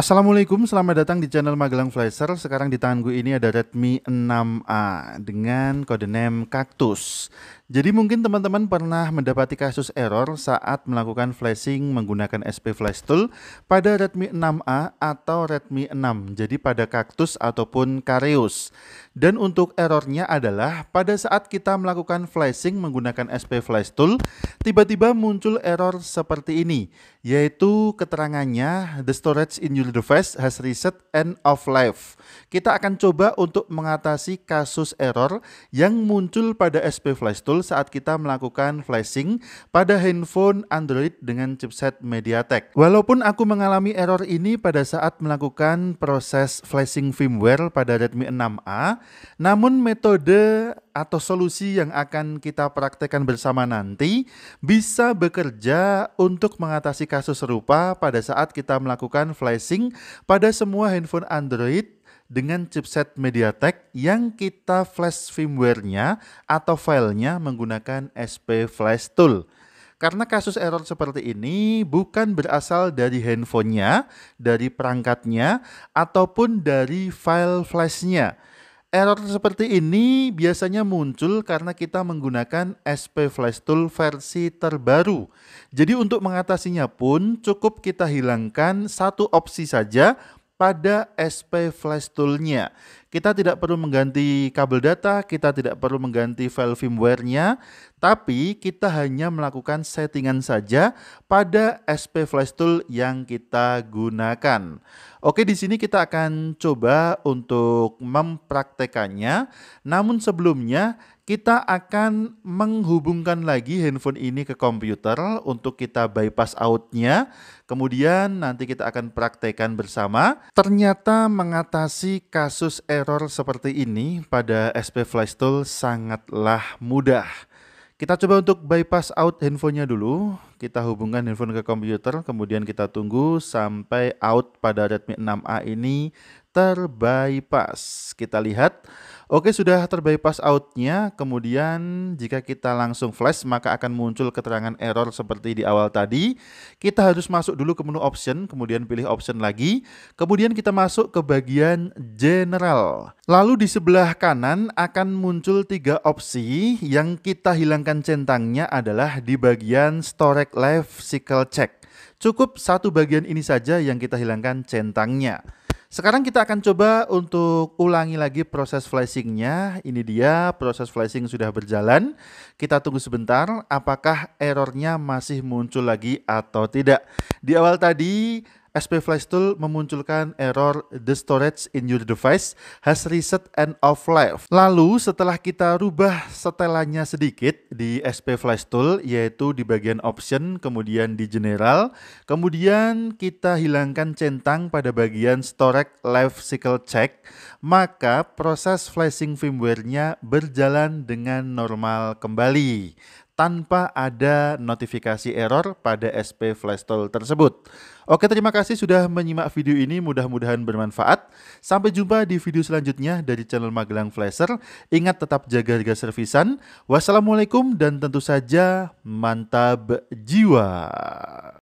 Assalamualaikum, selamat datang di channel Magelang Flasher. Sekarang di tanganku ini ada Redmi 6A dengan kode name Cactus. Jadi mungkin teman-teman pernah mendapati kasus error saat melakukan flashing menggunakan SP Flash Tool pada Redmi 6A atau Redmi 6, jadi pada kaktus ataupun karius. Dan untuk errornya adalah pada saat kita melakukan flashing menggunakan SP Flash Tool, tiba-tiba muncul error seperti ini, yaitu keterangannya the storage in your device has reset end of life. Kita akan coba untuk mengatasi kasus error yang muncul pada SP Flash Tool saat kita melakukan flashing pada handphone Android dengan chipset MediaTek. Walaupun aku mengalami error ini pada saat melakukan proses flashing firmware pada Redmi 6A, namun metode atau solusi yang akan kita praktekkan bersama nanti bisa bekerja untuk mengatasi kasus serupa pada saat kita melakukan flashing pada semua handphone Android dengan chipset MediaTek yang kita flash firmware-nya atau filenya menggunakan SP Flash Tool. Karena kasus error seperti ini bukan berasal dari handphonenya, dari perangkatnya, ataupun dari file flashnya. Error seperti ini biasanya muncul karena kita menggunakan SP Flash Tool versi terbaru. Jadi untuk mengatasinya pun cukup kita hilangkan satu opsi saja pada SP Flash Tool-nya kita tidak perlu mengganti kabel data, kita tidak perlu mengganti file firmware-nya, tapi kita hanya melakukan settingan saja pada SP Flash Tool yang kita gunakan. Oke, di sini kita akan coba untuk mempraktekannya. Namun sebelumnya, kita akan menghubungkan lagi handphone ini ke komputer untuk kita bypass out-nya. Kemudian nanti kita akan praktekan bersama. Ternyata mengatasi kasus error seperti ini pada SP Flash Tool sangatlah mudah. Kita coba untuk bypass out handphonenya dulu kita hubungkan handphone ke komputer, kemudian kita tunggu sampai out pada Redmi 6A ini terbypass. Kita lihat, oke sudah terbypass outnya, kemudian jika kita langsung flash maka akan muncul keterangan error seperti di awal tadi. Kita harus masuk dulu ke menu option, kemudian pilih option lagi, kemudian kita masuk ke bagian general. Lalu di sebelah kanan akan muncul tiga opsi, yang kita hilangkan centangnya adalah di bagian storage Direct Life Cycle Check. Cukup satu bagian ini saja yang kita hilangkan centangnya. Sekarang kita akan coba untuk ulangi lagi proses flashingnya. Ini dia proses flashing sudah berjalan. Kita tunggu sebentar apakah errornya masih muncul lagi atau tidak. Di awal tadi SP Flash Tool memunculkan error the storage in your device has reset and off life. Lalu setelah kita rubah setelannya sedikit di SP Flash Tool yaitu di bagian option kemudian di general, kemudian kita hilangkan centang pada bagian storage life cycle check, maka proses flashing firmware-nya berjalan dengan normal kembali tanpa ada notifikasi error pada SP Flash Tool tersebut. Oke, terima kasih sudah menyimak video ini, mudah-mudahan bermanfaat. Sampai jumpa di video selanjutnya dari channel Magelang Flasher. Ingat tetap jaga harga servisan. Wassalamualaikum dan tentu saja mantap jiwa.